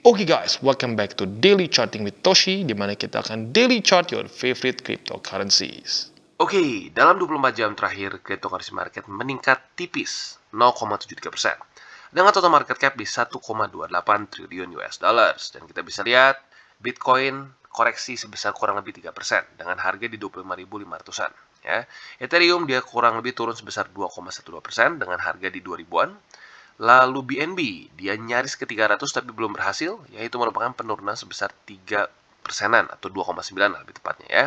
Oke okay guys, welcome back to Daily Charting with Toshi, di mana kita akan daily chart your favorite cryptocurrencies. Oke, okay, dalam 24 jam terakhir, cryptocurrency market meningkat tipis 0,73% dengan total market cap di 1,28 triliun US dollars. Dan kita bisa lihat Bitcoin koreksi sebesar kurang lebih 3% dengan harga di 25.500-an. Ya. Ethereum dia kurang lebih turun sebesar 2,12% dengan harga di 2000-an. Lalu BNB, dia nyaris ke 300 tapi belum berhasil, yaitu merupakan penurunan sebesar 3 persenan atau 2,9 lebih tepatnya ya.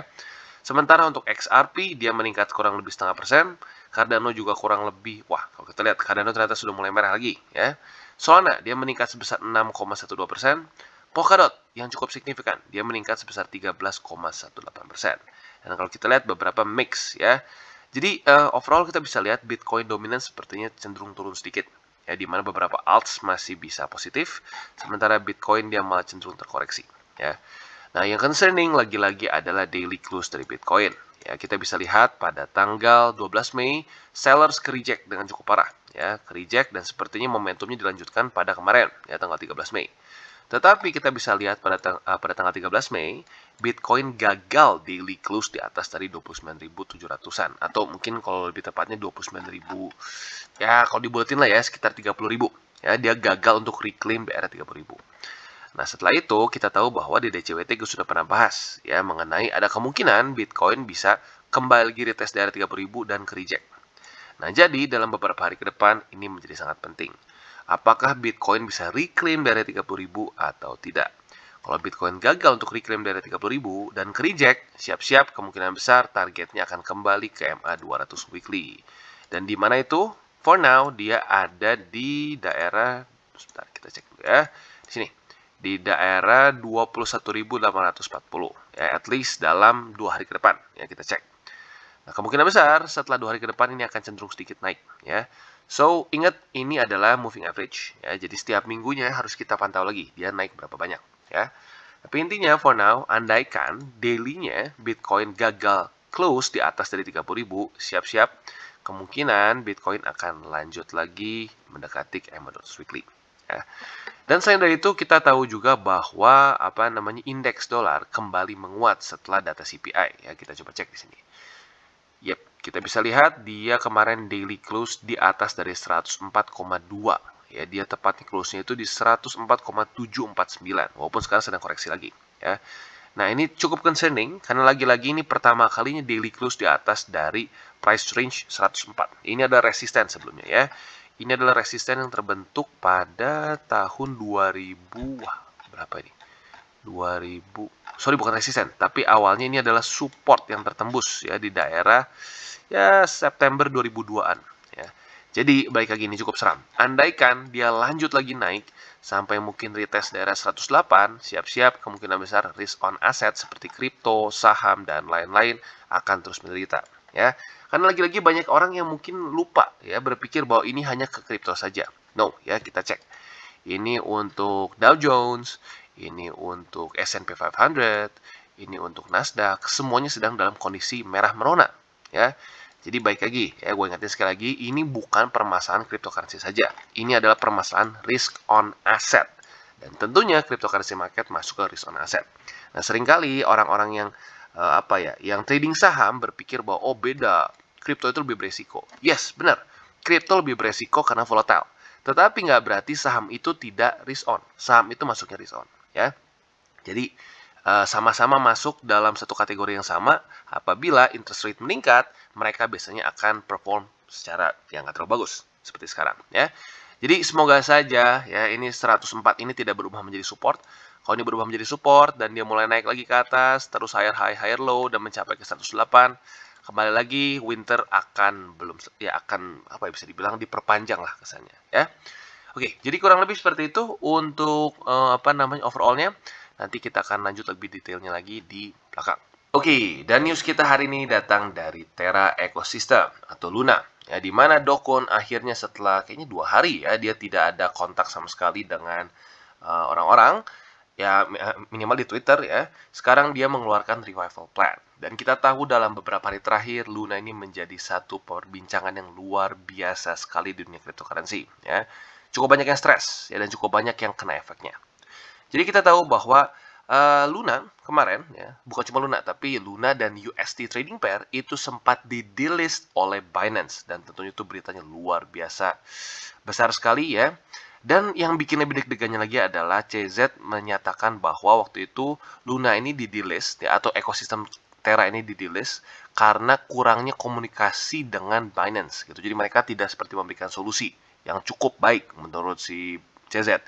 Sementara untuk XRP, dia meningkat kurang lebih setengah persen. Cardano juga kurang lebih, wah kalau kita lihat Cardano ternyata sudah mulai merah lagi ya. Solana, dia meningkat sebesar 6,12 persen. Polkadot yang cukup signifikan, dia meningkat sebesar 13,18 persen. Dan kalau kita lihat beberapa mix ya, jadi uh, overall kita bisa lihat Bitcoin dominan sepertinya cenderung turun sedikit ya di mana beberapa alts masih bisa positif sementara Bitcoin dia malah cenderung terkoreksi ya. Nah, yang concerning lagi-lagi adalah daily close dari Bitcoin. Ya, kita bisa lihat pada tanggal 12 Mei sellers ke reject dengan cukup parah ya, ke dan sepertinya momentumnya dilanjutkan pada kemarin ya tanggal 13 Mei. Tetapi kita bisa lihat pada, tang uh, pada tanggal 13 Mei, Bitcoin gagal daily close di atas dari 29.700-an. Atau mungkin kalau lebih tepatnya 29.000, ya kalau dibuatin lah ya sekitar 30.000. Ya, dia gagal untuk reclaim BR 30.000. Nah, setelah itu kita tahu bahwa di DCWT gue sudah pernah bahas ya mengenai ada kemungkinan Bitcoin bisa kembali lagi retest di area 30.000 dan ke reject. Nah, jadi dalam beberapa hari ke depan ini menjadi sangat penting apakah Bitcoin bisa reclaim dari 30.000 atau tidak. Kalau Bitcoin gagal untuk reclaim dari 30.000 dan ke reject, siap-siap kemungkinan besar targetnya akan kembali ke MA 200 weekly. Dan di mana itu? For now dia ada di daerah sebentar kita cek dulu ya. Di sini di daerah 21.840 ya at least dalam dua hari ke depan ya kita cek. Nah, kemungkinan besar setelah dua hari ke depan ini akan cenderung sedikit naik ya. So, ingat ini adalah moving average ya. Jadi setiap minggunya harus kita pantau lagi dia naik berapa banyak ya. Tapi intinya for now andaikan dailynya Bitcoin gagal close di atas dari 30.000, siap-siap kemungkinan Bitcoin akan lanjut lagi mendekati ke ma weekly. Ya. Dan selain dari itu kita tahu juga bahwa apa namanya indeks dolar kembali menguat setelah data CPI ya kita coba cek di sini. Yep, kita bisa lihat dia kemarin daily close di atas dari 104,2 ya dia tepatnya close-nya itu di 104,749 walaupun sekarang sedang koreksi lagi ya. Nah, ini cukup concerning karena lagi-lagi ini pertama kalinya daily close di atas dari price range 104. Ini ada resisten sebelumnya ya. Ini adalah resisten yang terbentuk pada tahun 2000 wah, berapa ini? 2000 sorry bukan resisten tapi awalnya ini adalah support yang tertembus ya di daerah ya September 2002-an ya. Jadi baik lagi ini cukup seram. Andaikan dia lanjut lagi naik sampai mungkin retest daerah 108, siap-siap kemungkinan besar risk on asset seperti kripto, saham dan lain-lain akan terus menderita ya. Karena lagi-lagi banyak orang yang mungkin lupa ya berpikir bahwa ini hanya ke kripto saja. No, ya kita cek. Ini untuk Dow Jones, ini untuk S&P 500, ini untuk Nasdaq, semuanya sedang dalam kondisi merah merona, ya. Jadi baik lagi, ya gue ingatin sekali lagi, ini bukan permasalahan cryptocurrency saja. Ini adalah permasalahan risk on asset. Dan tentunya cryptocurrency market masuk ke risk on asset. Nah, seringkali orang-orang yang uh, apa ya, yang trading saham berpikir bahwa oh beda, kripto itu lebih beresiko. Yes, benar. Kripto lebih beresiko karena volatile. Tetapi nggak berarti saham itu tidak risk on. Saham itu masuknya risk on ya. Jadi eh, sama-sama masuk dalam satu kategori yang sama apabila interest rate meningkat, mereka biasanya akan perform secara yang nggak terlalu bagus seperti sekarang ya. Jadi semoga saja ya ini 104 ini tidak berubah menjadi support. Kalau ini berubah menjadi support dan dia mulai naik lagi ke atas, terus higher high higher low dan mencapai ke 108, kembali lagi winter akan belum ya akan apa ya bisa dibilang diperpanjang lah kesannya ya. Oke, jadi kurang lebih seperti itu untuk uh, apa namanya overallnya. Nanti kita akan lanjut lebih detailnya lagi di belakang. Oke, dan news kita hari ini datang dari Terra Ecosystem atau Luna. Ya, di mana Dokon akhirnya setelah kayaknya dua hari ya, dia tidak ada kontak sama sekali dengan eh, orang-orang. Uh, ya eh, minimal di Twitter ya, sekarang dia mengeluarkan revival plan. Dan kita tahu dalam beberapa hari terakhir Luna ini menjadi satu perbincangan yang luar biasa sekali di dunia cryptocurrency ya cukup banyak yang stres ya dan cukup banyak yang kena efeknya. Jadi kita tahu bahwa uh, Luna kemarin ya, bukan cuma Luna tapi Luna dan UST trading pair itu sempat di delist oleh Binance dan tentunya itu beritanya luar biasa besar sekali ya. Dan yang bikin lebih deg-degannya lagi adalah CZ menyatakan bahwa waktu itu Luna ini di delist ya, atau ekosistem Terra ini di delist karena kurangnya komunikasi dengan Binance gitu. Jadi mereka tidak seperti memberikan solusi yang cukup baik menurut si CZ.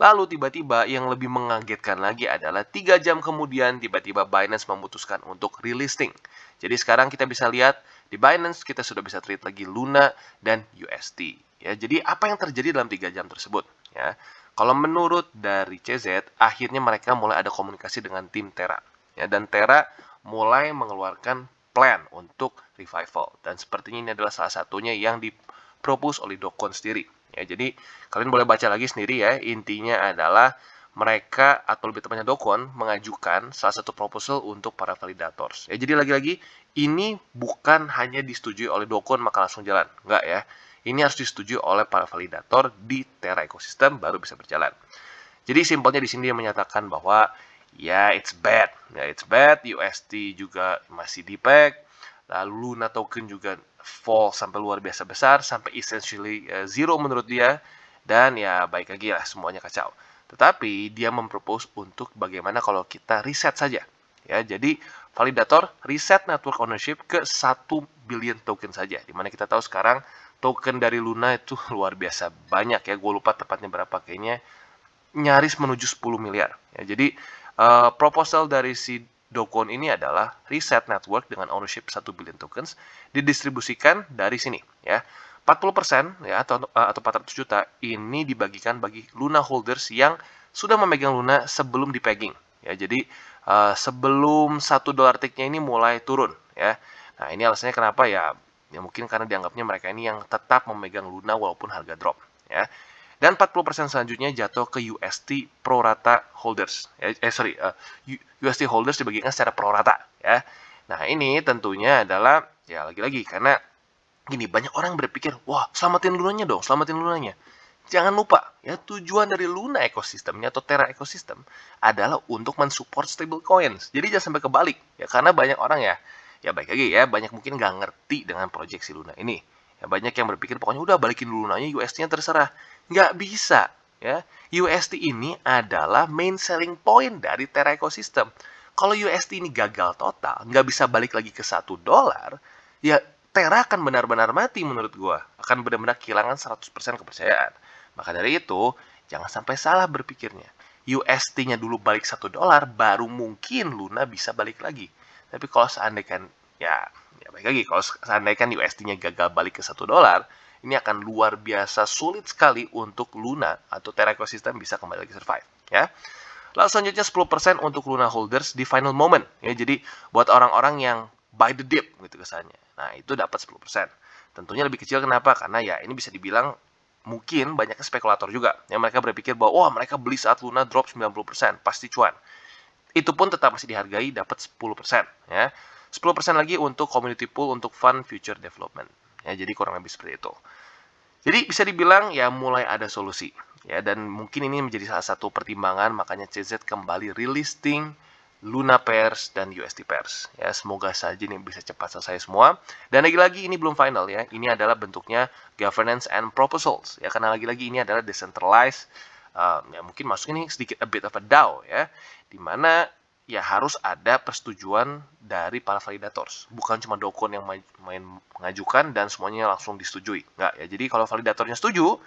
Lalu tiba-tiba yang lebih mengagetkan lagi adalah tiga jam kemudian tiba-tiba Binance memutuskan untuk relisting. Jadi sekarang kita bisa lihat di Binance kita sudah bisa trade lagi Luna dan UST. Ya, jadi apa yang terjadi dalam tiga jam tersebut? Ya, kalau menurut dari CZ, akhirnya mereka mulai ada komunikasi dengan tim Terra. Ya, dan Terra mulai mengeluarkan plan untuk revival. Dan sepertinya ini adalah salah satunya yang di Propose oleh Dokon sendiri. Ya, jadi kalian boleh baca lagi sendiri ya. Intinya adalah mereka atau lebih tepatnya Dokon mengajukan salah satu proposal untuk para validators. Ya, jadi lagi-lagi ini bukan hanya disetujui oleh Dokon maka langsung jalan. Enggak ya. Ini harus disetujui oleh para validator di Terra ekosistem baru bisa berjalan. Jadi simpelnya di sini dia menyatakan bahwa ya it's bad, ya it's bad, UST juga masih di pack, Lalu Luna token juga fall sampai luar biasa besar, sampai essentially eh, zero menurut dia. Dan ya baik lagi lah semuanya kacau. Tetapi dia mempropose untuk bagaimana kalau kita reset saja. Ya, jadi validator reset network ownership ke satu billion token saja. Dimana kita tahu sekarang token dari Luna itu luar biasa banyak ya. Gue lupa tepatnya berapa kayaknya nyaris menuju 10 miliar. Ya, jadi uh, proposal dari si Dokon ini adalah Reset Network dengan ownership 1 billion tokens didistribusikan dari sini ya. 40% ya atau eh, atau 400 juta ini dibagikan bagi Luna holders yang sudah memegang Luna sebelum di pegging ya. Jadi uh, sebelum 1 dolar tiknya ini mulai turun ya. Nah, ini alasannya kenapa ya? Ya mungkin karena dianggapnya mereka ini yang tetap memegang Luna walaupun harga drop ya. Dan 40% selanjutnya jatuh ke UST pro-rata holders. Eh, eh sorry, uh, eh, UST holders dibagikan secara pro-rata ya. Nah, ini tentunya adalah ya lagi-lagi karena gini banyak orang berpikir, "Wah, selamatin lunanya dong, selamatin lunanya." Jangan lupa ya tujuan dari Luna ekosistemnya atau Terra ekosistem adalah untuk mensupport stable coins. Jadi jangan sampai kebalik ya karena banyak orang ya ya baik lagi ya banyak mungkin nggak ngerti dengan proyeksi Luna ini. Ya, banyak yang berpikir pokoknya udah balikin dulu nanya USD-nya terserah. Nggak bisa. Ya. USD ini adalah main selling point dari Terra ekosistem Kalau USD ini gagal total, nggak bisa balik lagi ke satu dolar, ya Terra akan benar-benar mati menurut gue. Akan benar-benar kehilangan 100% kepercayaan. Maka dari itu, jangan sampai salah berpikirnya. USD-nya dulu balik satu dolar, baru mungkin Luna bisa balik lagi. Tapi kalau seandainya, ya baik lagi kalau seandainya kan USD-nya gagal balik ke satu dolar, ini akan luar biasa sulit sekali untuk Luna atau Terra Ecosystem bisa kembali lagi survive ya. Lalu selanjutnya 10% untuk Luna holders di final moment ya. Jadi buat orang-orang yang buy the dip gitu kesannya. Nah, itu dapat 10%. Tentunya lebih kecil kenapa? Karena ya ini bisa dibilang mungkin banyaknya spekulator juga yang mereka berpikir bahwa oh, mereka beli saat Luna drop 90% pasti cuan. Itu pun tetap masih dihargai dapat 10% ya. 10% lagi untuk community pool untuk fund future development. Ya, jadi kurang lebih seperti itu. Jadi bisa dibilang ya mulai ada solusi. Ya, dan mungkin ini menjadi salah satu pertimbangan makanya CZ kembali relisting Luna Pairs dan USD Pairs. Ya, semoga saja ini bisa cepat selesai semua. Dan lagi-lagi ini belum final ya. Ini adalah bentuknya governance and proposals. Ya, karena lagi-lagi ini adalah decentralized. Uh, ya mungkin masuk ini sedikit a bit of a DAO ya. Dimana ya harus ada persetujuan dari para validator. Bukan cuma dokon yang main mengajukan dan semuanya langsung disetujui. Enggak ya. Jadi kalau validatornya setuju,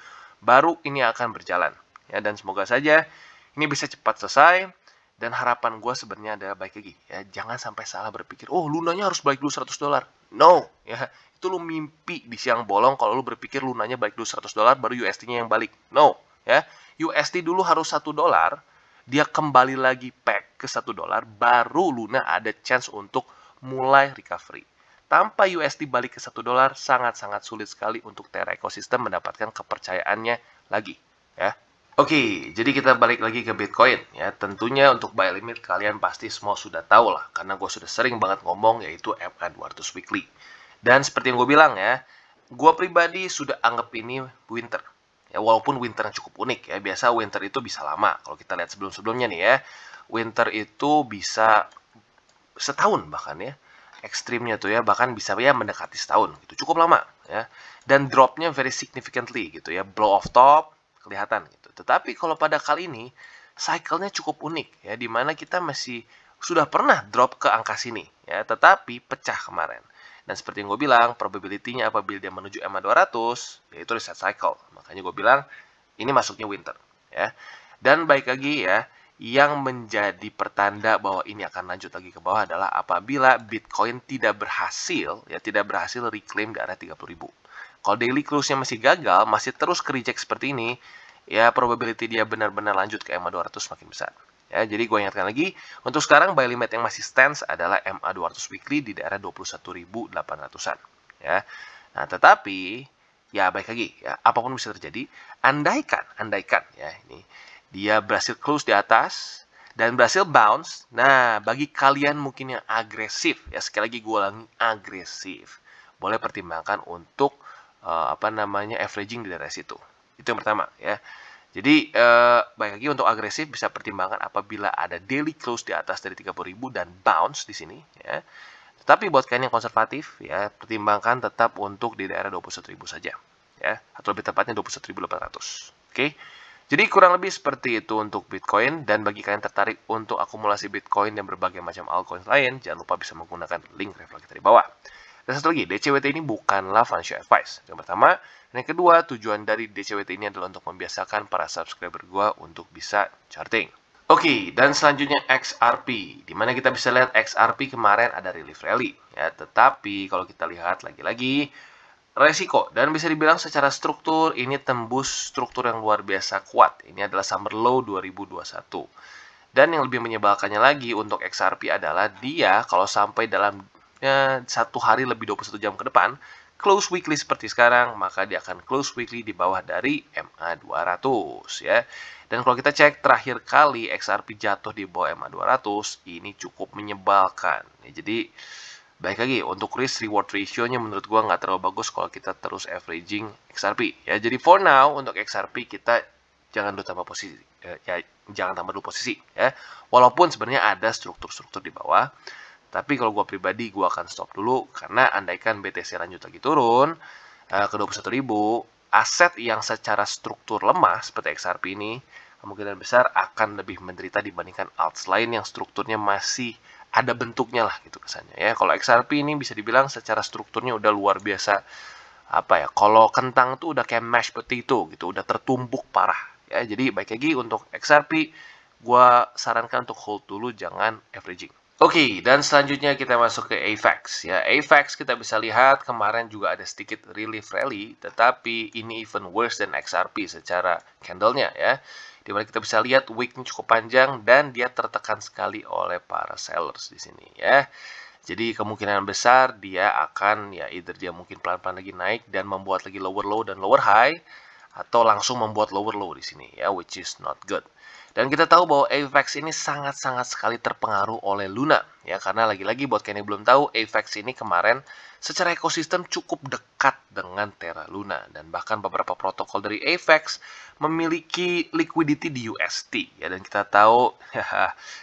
baru ini akan berjalan. Ya dan semoga saja ini bisa cepat selesai dan harapan gue sebenarnya adalah baik lagi ya jangan sampai salah berpikir oh lunanya harus balik dulu 100 dolar no ya itu lu mimpi di siang bolong kalau lu berpikir lunanya balik dulu 100 dolar baru USD-nya yang balik no ya USD dulu harus 1 dolar dia kembali lagi pack ke 1 dolar, baru Luna ada chance untuk mulai recovery. Tanpa USD balik ke 1 dolar, sangat-sangat sulit sekali untuk Terra ekosistem mendapatkan kepercayaannya lagi. Ya, Oke, jadi kita balik lagi ke Bitcoin ya. Tentunya untuk buy limit kalian pasti semua sudah tahu lah, karena gue sudah sering banget ngomong yaitu MA 200 weekly. Dan seperti yang gue bilang ya, gue pribadi sudah anggap ini winter. Ya, walaupun winter yang cukup unik ya, biasa winter itu bisa lama. Kalau kita lihat sebelum-sebelumnya nih ya, winter itu bisa setahun bahkan ya ekstrimnya tuh ya bahkan bisa ya mendekati setahun gitu cukup lama ya dan dropnya very significantly gitu ya blow off top kelihatan gitu tetapi kalau pada kali ini cyclenya cukup unik ya dimana kita masih sudah pernah drop ke angka sini ya tetapi pecah kemarin dan seperti yang gue bilang probability-nya apabila dia menuju MA200 yaitu reset cycle makanya gue bilang ini masuknya winter ya dan baik lagi ya yang menjadi pertanda bahwa ini akan lanjut lagi ke bawah adalah apabila Bitcoin tidak berhasil ya tidak berhasil reclaim di area 30.000. Kalau daily close-nya masih gagal, masih terus ke reject seperti ini, ya probability dia benar-benar lanjut ke MA 200 makin besar. Ya, jadi gue ingatkan lagi, untuk sekarang buy limit yang masih stance adalah MA 200 weekly di daerah 21.800-an. Ya. Nah, tetapi ya baik lagi ya, apapun bisa terjadi, andaikan, andaikan ya ini dia berhasil close di atas dan berhasil bounce. Nah, bagi kalian mungkin yang agresif, ya sekali lagi gue ulangi agresif, boleh pertimbangkan untuk uh, apa namanya averaging di daerah situ. Itu yang pertama ya. Jadi eh, baik lagi untuk agresif bisa pertimbangkan apabila ada daily close di atas dari 30.000 dan bounce di sini ya. Tetapi buat kalian yang konservatif ya pertimbangkan tetap untuk di daerah 21.000 saja ya atau lebih tepatnya 21.800. Oke. Okay? Jadi kurang lebih seperti itu untuk Bitcoin dan bagi kalian tertarik untuk akumulasi Bitcoin dan berbagai macam altcoins lain, jangan lupa bisa menggunakan link referral kita di bawah. Dan satu lagi, DCWT ini bukanlah financial advice. Yang pertama, dan yang kedua, tujuan dari DCWT ini adalah untuk membiasakan para subscriber gua untuk bisa charting. Oke, okay, dan selanjutnya XRP, di mana kita bisa lihat XRP kemarin ada relief rally. Ya, tetapi kalau kita lihat lagi-lagi, resiko dan bisa dibilang secara struktur ini tembus struktur yang luar biasa kuat. Ini adalah summer low 2021. Dan yang lebih menyebalkannya lagi untuk XRP adalah dia kalau sampai dalam ya, satu hari lebih 21 jam ke depan, close weekly seperti sekarang, maka dia akan close weekly di bawah dari MA200 ya. Dan kalau kita cek terakhir kali XRP jatuh di bawah MA200, ini cukup menyebalkan. Ya, jadi baik lagi untuk risk reward ratio-nya menurut gua nggak terlalu bagus kalau kita terus averaging XRP ya jadi for now untuk XRP kita jangan dulu tambah posisi ya, ya jangan tambah dulu posisi ya walaupun sebenarnya ada struktur-struktur di bawah tapi kalau gua pribadi gua akan stop dulu karena andaikan BTC lanjut lagi turun eh, ke 21.000 aset yang secara struktur lemah seperti XRP ini kemungkinan besar akan lebih menderita dibandingkan alt lain yang strukturnya masih ada bentuknya lah gitu kesannya ya kalau XRP ini bisa dibilang secara strukturnya udah luar biasa apa ya kalau kentang tuh udah kayak mashed potato gitu udah tertumpuk parah ya jadi baik lagi untuk XRP gue sarankan untuk hold dulu jangan averaging Oke, okay, dan selanjutnya kita masuk ke AFAX. Ya, AFAX kita bisa lihat kemarin juga ada sedikit relief rally, tetapi ini even worse than XRP secara candlenya ya. Dimana kita bisa lihat weeknya cukup panjang dan dia tertekan sekali oleh para sellers di sini ya. Jadi kemungkinan besar dia akan ya either dia mungkin pelan-pelan lagi naik dan membuat lagi lower low dan lower high atau langsung membuat lower low di sini ya which is not good. Dan kita tahu bahwa Apex ini sangat-sangat sekali terpengaruh oleh Luna ya karena lagi-lagi buat kalian yang belum tahu Apex ini kemarin secara ekosistem cukup dekat dengan Terra Luna dan bahkan beberapa protokol dari Apex memiliki liquidity di UST ya dan kita tahu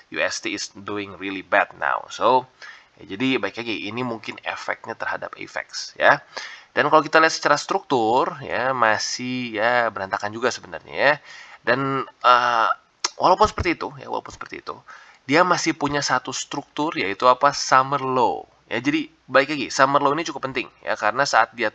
UST is doing really bad now. So ya, jadi baik lagi ini mungkin efeknya terhadap Apex ya. Dan kalau kita lihat secara struktur ya masih ya berantakan juga sebenarnya ya. Dan uh, walaupun seperti itu ya walaupun seperti itu dia masih punya satu struktur yaitu apa summer low ya jadi baik lagi summer low ini cukup penting ya karena saat dia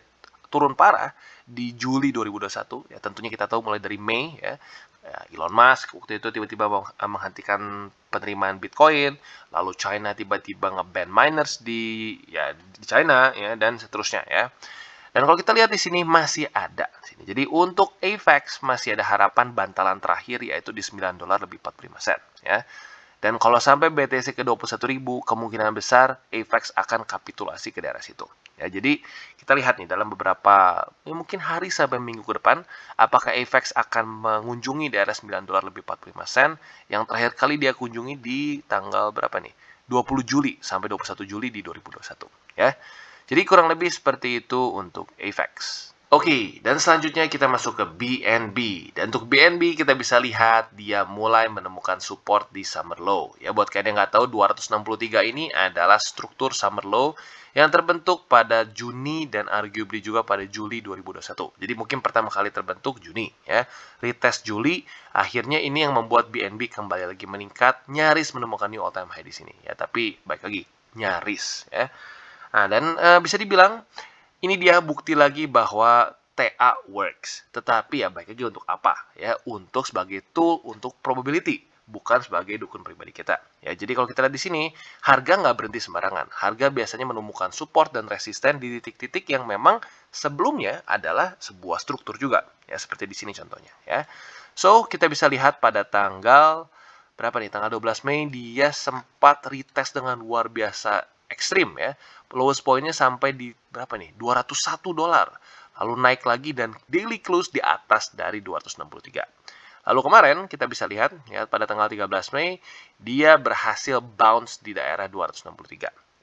turun parah di Juli 2021 ya tentunya kita tahu mulai dari Mei ya, ya Elon Musk waktu itu tiba-tiba eh, menghentikan penerimaan Bitcoin, lalu China tiba-tiba ngeban miners di ya di China ya dan seterusnya ya. Dan kalau kita lihat di sini masih ada. Jadi untuk AVAX masih ada harapan bantalan terakhir yaitu di 9 dolar lebih 45 sen. Ya. Dan kalau sampai BTC ke 21.000 kemungkinan besar AVAX akan kapitulasi ke daerah situ. Ya, jadi kita lihat nih dalam beberapa ya mungkin hari sampai minggu ke depan apakah AVAX akan mengunjungi daerah 9 dolar lebih 45 sen yang terakhir kali dia kunjungi di tanggal berapa nih? 20 Juli sampai 21 Juli di 2021 ya. Jadi kurang lebih seperti itu untuk AVAX. Oke, okay, dan selanjutnya kita masuk ke BNB. Dan untuk BNB kita bisa lihat dia mulai menemukan support di summer low. Ya, buat kalian yang nggak tahu 263 ini adalah struktur summer low yang terbentuk pada Juni dan arguably juga pada Juli 2021. Jadi mungkin pertama kali terbentuk Juni ya. Retest Juli, akhirnya ini yang membuat BNB kembali lagi meningkat, nyaris menemukan new all time high di sini ya. Tapi baik lagi, nyaris ya. Nah, dan e, bisa dibilang ini dia bukti lagi bahwa TA works. Tetapi ya baik lagi untuk apa? Ya, untuk sebagai tool untuk probability, bukan sebagai dukun pribadi kita. Ya, jadi kalau kita lihat di sini, harga nggak berhenti sembarangan. Harga biasanya menemukan support dan resisten di titik-titik yang memang sebelumnya adalah sebuah struktur juga. Ya, seperti di sini contohnya. Ya, so kita bisa lihat pada tanggal berapa nih? Tanggal 12 Mei dia sempat retest dengan luar biasa ekstrim ya. Lowest pointnya sampai di berapa nih? 201 dolar. Lalu naik lagi dan daily close di atas dari 263. Lalu kemarin kita bisa lihat ya pada tanggal 13 Mei dia berhasil bounce di daerah 263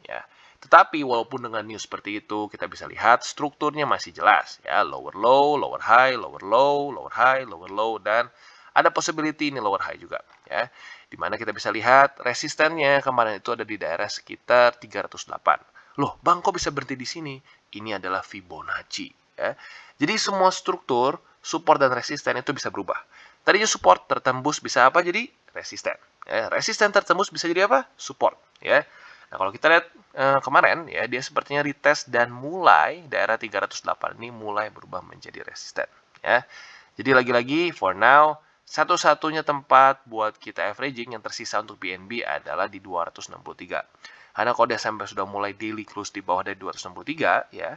ya. Tetapi walaupun dengan news seperti itu, kita bisa lihat strukturnya masih jelas ya, lower low, lower high, lower low, lower high, lower low dan ada possibility ini lower high juga ya. dimana kita bisa lihat resistennya kemarin itu ada di daerah sekitar 308. Loh, Bang kok bisa berhenti di sini? Ini adalah Fibonacci ya. Jadi semua struktur support dan resisten itu bisa berubah. Tadinya support tertembus bisa apa jadi resisten. Ya, resisten tertembus bisa jadi apa? Support ya. Nah, kalau kita lihat eh, kemarin ya dia sepertinya retest dan mulai daerah 308 ini mulai berubah menjadi resisten ya. Jadi lagi-lagi for now satu-satunya tempat buat kita averaging yang tersisa untuk BNB adalah di 263. Karena kalau Desember sudah mulai daily close di bawah dari 263 ya,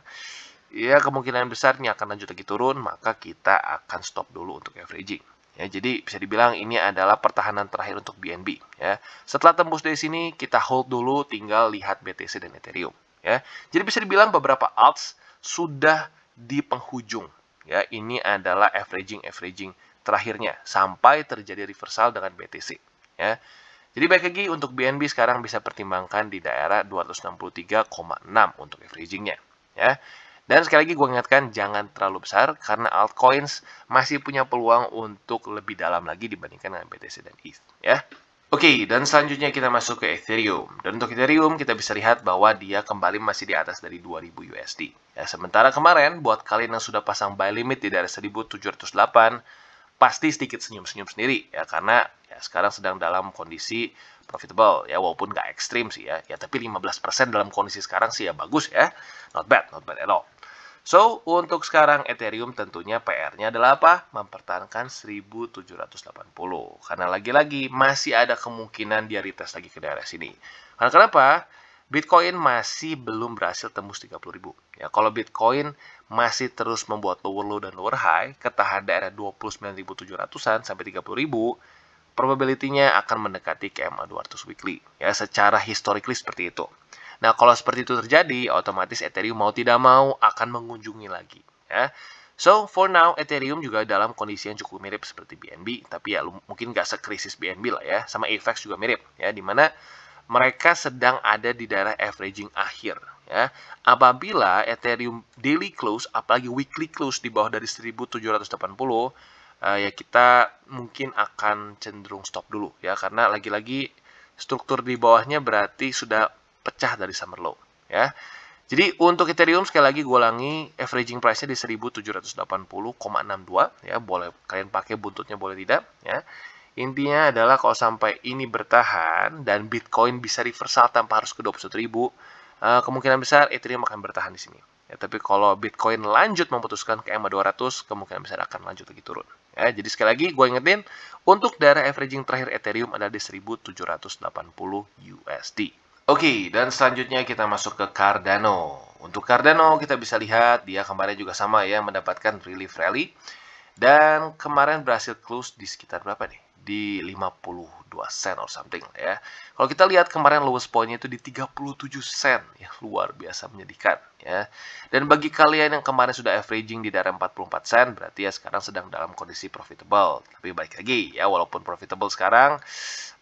ya kemungkinan besar ini akan lanjut lagi turun, maka kita akan stop dulu untuk averaging. Ya, jadi bisa dibilang ini adalah pertahanan terakhir untuk BNB. Ya. Setelah tembus dari sini, kita hold dulu, tinggal lihat BTC dan Ethereum. Ya. Jadi bisa dibilang beberapa alts sudah di penghujung. Ya, ini adalah averaging averaging terakhirnya sampai terjadi reversal dengan BTC ya. Jadi baik lagi untuk BNB sekarang bisa pertimbangkan di daerah 263,6 untuk averagingnya ya. Dan sekali lagi gue ingatkan jangan terlalu besar karena altcoins masih punya peluang untuk lebih dalam lagi dibandingkan dengan BTC dan ETH ya. Oke, okay, dan selanjutnya kita masuk ke Ethereum. Dan untuk Ethereum kita bisa lihat bahwa dia kembali masih di atas dari 2000 USD. Ya, sementara kemarin buat kalian yang sudah pasang buy limit di daerah 1708 pasti sedikit senyum-senyum sendiri ya karena ya sekarang sedang dalam kondisi profitable ya walaupun nggak ekstrim sih ya ya tapi 15% dalam kondisi sekarang sih ya bagus ya not bad not bad at all so untuk sekarang Ethereum tentunya PR-nya adalah apa mempertahankan 1780 karena lagi-lagi masih ada kemungkinan dia retest lagi ke daerah sini karena kenapa Bitcoin masih belum berhasil tembus 30.000. Ya, kalau Bitcoin masih terus membuat lower low dan lower high, ketahan daerah 29.700-an sampai 30.000, probability-nya akan mendekati KMA 200 weekly. Ya, secara historically seperti itu. Nah, kalau seperti itu terjadi, otomatis Ethereum mau tidak mau akan mengunjungi lagi. Ya. So, for now, Ethereum juga dalam kondisi yang cukup mirip seperti BNB, tapi ya mungkin nggak sekrisis BNB lah ya, sama AVAX juga mirip, ya, dimana mereka sedang ada di daerah averaging akhir. Ya. Apabila Ethereum daily close, apalagi weekly close di bawah dari 1780, uh, eh, ya kita mungkin akan cenderung stop dulu ya karena lagi-lagi struktur di bawahnya berarti sudah pecah dari summer low ya. Jadi untuk Ethereum sekali lagi gue ulangi averaging price-nya di 1780,62 ya boleh kalian pakai buntutnya boleh tidak ya. Intinya adalah kalau sampai ini bertahan dan Bitcoin bisa reversal tanpa harus ke 21.000, ribu eh, kemungkinan besar Ethereum akan bertahan di sini. Ya, tapi kalau Bitcoin lanjut memutuskan ke EMA 200, kemungkinan besar akan lanjut lagi turun. Ya, jadi sekali lagi gue ingetin, untuk daerah averaging terakhir Ethereum ada di 1780 USD. Oke, dan selanjutnya kita masuk ke Cardano. Untuk Cardano kita bisa lihat dia kemarin juga sama ya mendapatkan relief rally dan kemarin berhasil close di sekitar berapa nih? di 52 sen or something ya. Kalau kita lihat kemarin lowest pointnya itu di 37 sen ya luar biasa menyedihkan ya. Dan bagi kalian yang kemarin sudah averaging di daerah 44 sen berarti ya sekarang sedang dalam kondisi profitable. Tapi baik lagi ya walaupun profitable sekarang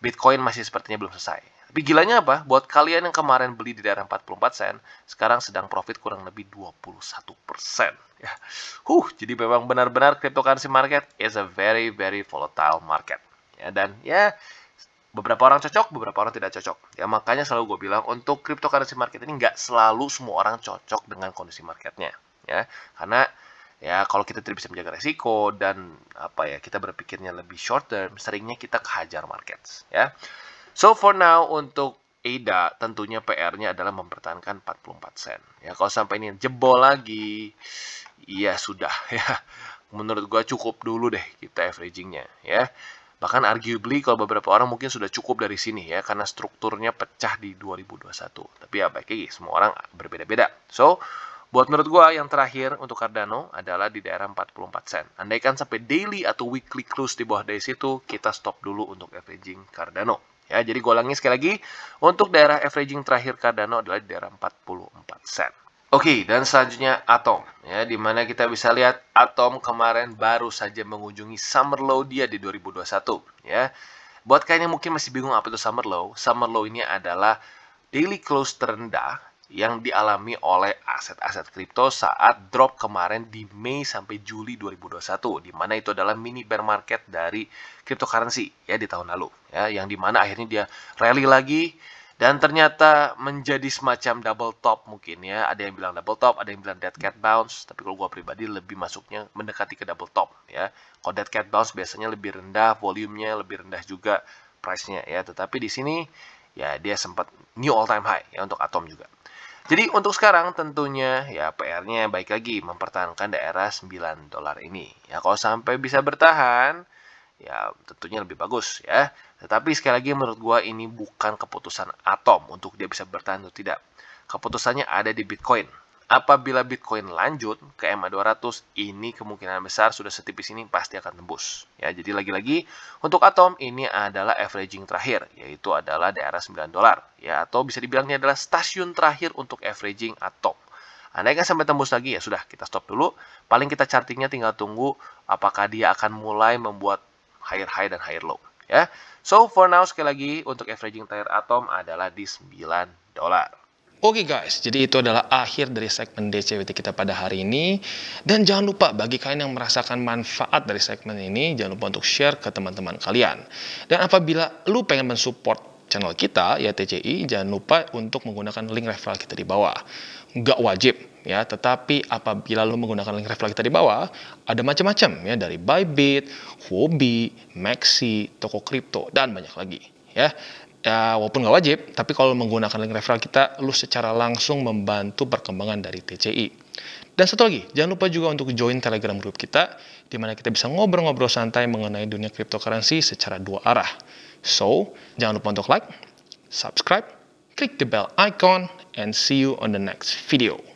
Bitcoin masih sepertinya belum selesai. Tapi gilanya apa? Buat kalian yang kemarin beli di daerah 44 sen, sekarang sedang profit kurang lebih 21 persen. Ya. Huh, jadi memang benar-benar cryptocurrency market is a very, very volatile market ya dan ya beberapa orang cocok, beberapa orang tidak cocok. Ya makanya selalu gue bilang untuk cryptocurrency market ini nggak selalu semua orang cocok dengan kondisi marketnya, ya karena ya kalau kita tidak bisa menjaga resiko dan apa ya kita berpikirnya lebih short term, seringnya kita kehajar market, ya. So for now untuk ADA tentunya PR-nya adalah mempertahankan 44 sen. Ya kalau sampai ini jebol lagi, ya sudah ya. Menurut gue cukup dulu deh kita averagingnya ya. Bahkan arguably kalau beberapa orang mungkin sudah cukup dari sini ya karena strukturnya pecah di 2021. Tapi ya baik lagi semua orang berbeda-beda. So, buat menurut gua yang terakhir untuk Cardano adalah di daerah 44 sen. Andaikan sampai daily atau weekly close di bawah dari situ, kita stop dulu untuk averaging Cardano. Ya, jadi gue ulangi sekali lagi, untuk daerah averaging terakhir Cardano adalah di daerah 44 sen. Oke, okay, dan selanjutnya atom ya di mana kita bisa lihat atom kemarin baru saja mengunjungi summer low dia di 2021 ya. Buat kalian yang mungkin masih bingung apa itu summer low, summer low ini adalah daily close terendah yang dialami oleh aset-aset kripto saat drop kemarin di Mei sampai Juli 2021 di mana itu adalah mini bear market dari cryptocurrency ya di tahun lalu ya yang di mana akhirnya dia rally lagi dan ternyata menjadi semacam double top mungkin ya ada yang bilang double top ada yang bilang dead cat bounce tapi kalau gue pribadi lebih masuknya mendekati ke double top ya kalau dead cat bounce biasanya lebih rendah volumenya lebih rendah juga price-nya ya tetapi di sini ya dia sempat new all time high ya untuk atom juga jadi untuk sekarang tentunya ya PR-nya baik lagi mempertahankan daerah 9 dolar ini. Ya kalau sampai bisa bertahan ya tentunya lebih bagus ya. Tetapi sekali lagi menurut gua ini bukan keputusan Atom untuk dia bisa bertahan atau tidak. Keputusannya ada di Bitcoin. Apabila Bitcoin lanjut ke ma 200, ini kemungkinan besar sudah setipis ini pasti akan tembus. Ya, jadi lagi-lagi untuk Atom ini adalah averaging terakhir, yaitu adalah daerah 9 dolar. Ya, atau bisa dibilang ini adalah stasiun terakhir untuk averaging Atom. kan sampai tembus lagi ya sudah kita stop dulu. Paling kita chartingnya tinggal tunggu apakah dia akan mulai membuat higher high dan higher low ya. So for now sekali lagi untuk averaging tier atom adalah di 9 dolar. Oke okay guys, jadi itu adalah akhir dari segmen DCWT kita pada hari ini. Dan jangan lupa bagi kalian yang merasakan manfaat dari segmen ini, jangan lupa untuk share ke teman-teman kalian. Dan apabila lu pengen mensupport channel kita, ya TCI, jangan lupa untuk menggunakan link referral kita di bawah. Nggak wajib, ya tetapi apabila lo menggunakan link referral kita di bawah ada macam-macam ya dari Bybit, Huobi, Maxi, toko kripto dan banyak lagi ya. Ya, walaupun nggak wajib, tapi kalau menggunakan link referral kita, lo secara langsung membantu perkembangan dari TCI. Dan satu lagi, jangan lupa juga untuk join Telegram grup kita, di mana kita bisa ngobrol-ngobrol santai mengenai dunia cryptocurrency secara dua arah. So, jangan lupa untuk like, subscribe, klik the bell icon, and see you on the next video.